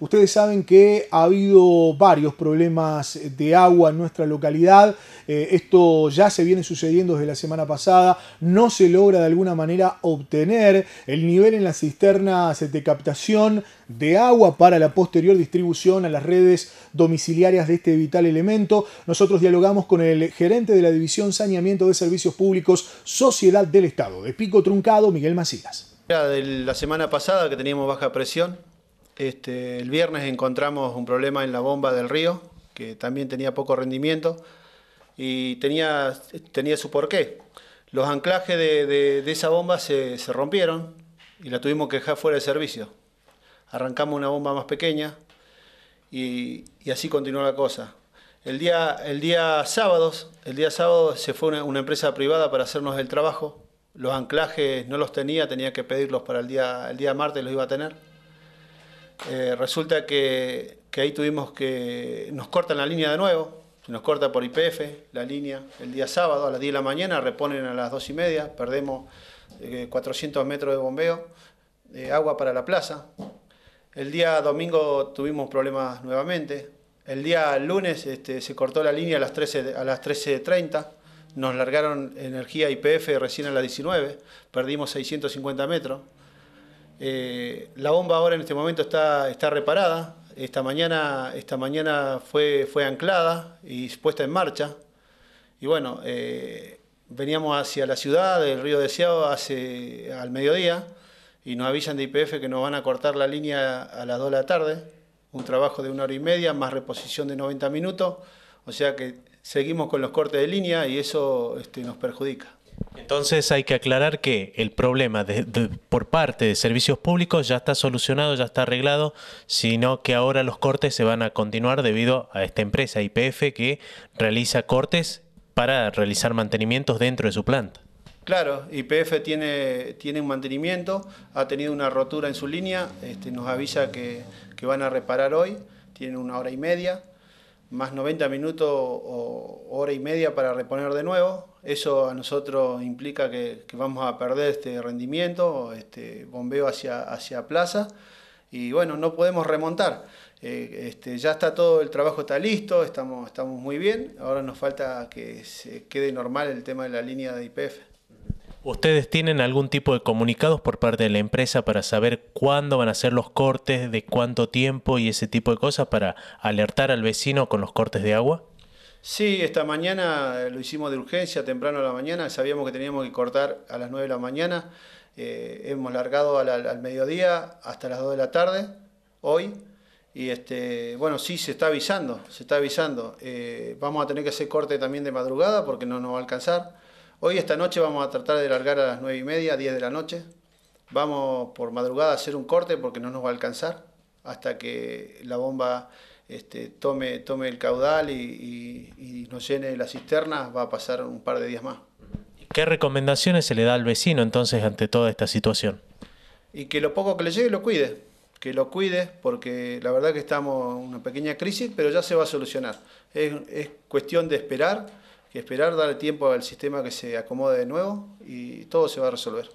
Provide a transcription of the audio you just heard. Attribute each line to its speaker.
Speaker 1: Ustedes saben que ha habido varios problemas de agua en nuestra localidad. Eh, esto ya se viene sucediendo desde la semana pasada. No se logra de alguna manera obtener el nivel en las cisternas de captación de agua para la posterior distribución a las redes domiciliarias de este vital elemento. Nosotros dialogamos con el gerente de la División Saneamiento de Servicios Públicos, Sociedad del Estado, de Pico Truncado, Miguel Macías.
Speaker 2: La semana pasada que teníamos baja presión, este, el viernes encontramos un problema en la bomba del río, que también tenía poco rendimiento y tenía, tenía su porqué. Los anclajes de, esa bomba se, rompieron y la tuvimos que dejar fuera de servicio. Arrancamos una bomba más pequeña y, así continuó la cosa. El día, el día sábados, el día sábado se fue una, empresa privada para hacernos el trabajo. Los anclajes no los tenía, tenía que pedirlos para el día, el día martes los iba a tener eh, resulta que, ahí tuvimos que. Nos cortan la línea de nuevo, se nos corta por IPF la línea el día sábado a las 10 de la mañana, reponen a las 2 y media, perdemos 400 eh, metros de bombeo, de agua para la plaza. El día domingo tuvimos problemas nuevamente. El día lunes este, se cortó la línea a las 13.30. A las nos largaron energía IPF recién a las 19. Perdimos 650 metros. Eh, la bomba ahora en este momento está, está reparada. Esta mañana, esta mañana fue, fue anclada y puesta en marcha. Y bueno, eh, veníamos hacia la ciudad del río Deseado hace, al mediodía y nos avisan de IPF que nos van a cortar la línea a las 2 de la tarde. Un trabajo de una hora y media más reposición de 90 minutos. O sea que seguimos con los cortes de línea y eso este, nos perjudica.
Speaker 3: Entonces hay que aclarar que el problema por parte de servicios públicos ya está solucionado, ya está arreglado, sino que ahora los cortes se van a continuar debido a esta empresa IPF que realiza cortes para realizar mantenimientos dentro de su planta.
Speaker 2: Claro, IPF tiene, un mantenimiento, ha tenido una rotura en su línea, este, nos avisa que, que van a reparar hoy, tienen una hora y media más 90 minutos o hora y media para reponer de nuevo. Eso a nosotros implica que, vamos a perder este rendimiento, este bombeo hacia, hacia plaza y bueno, no podemos remontar. Eh, este, ya está todo, el trabajo está listo, estamos, estamos muy bien. Ahora nos falta que se quede normal el tema de la línea de IPF.
Speaker 3: ¿Ustedes tienen algún tipo de comunicados por parte de la empresa para saber cuándo van a ser los cortes, de cuánto tiempo y ese tipo de cosas para alertar al vecino con los cortes de agua?
Speaker 2: Sí, esta mañana lo hicimos de urgencia, temprano a la mañana, sabíamos que teníamos que cortar a las 9 de la mañana, eh, hemos largado al, mediodía hasta las 2 de la tarde, hoy, y este, bueno, sí, se está avisando, se está avisando, eh, vamos a tener que hacer corte también de madrugada porque no nos va a alcanzar, Hoy, esta noche, vamos a tratar de largar a las 9 y media, 10 de la noche. Vamos por madrugada a hacer un corte porque no nos va a alcanzar hasta que la bomba este, tome, tome el caudal y, y, nos llene las cisternas. Va a pasar un par de días más.
Speaker 3: ¿Qué recomendaciones se le da al vecino entonces ante toda esta situación?
Speaker 2: Y que lo poco que le llegue lo cuide, que lo cuide, porque la verdad que estamos en una pequeña crisis, pero ya se va a solucionar. Es, es cuestión de esperar que esperar, darle tiempo al sistema que se acomode de nuevo y todo se va a resolver.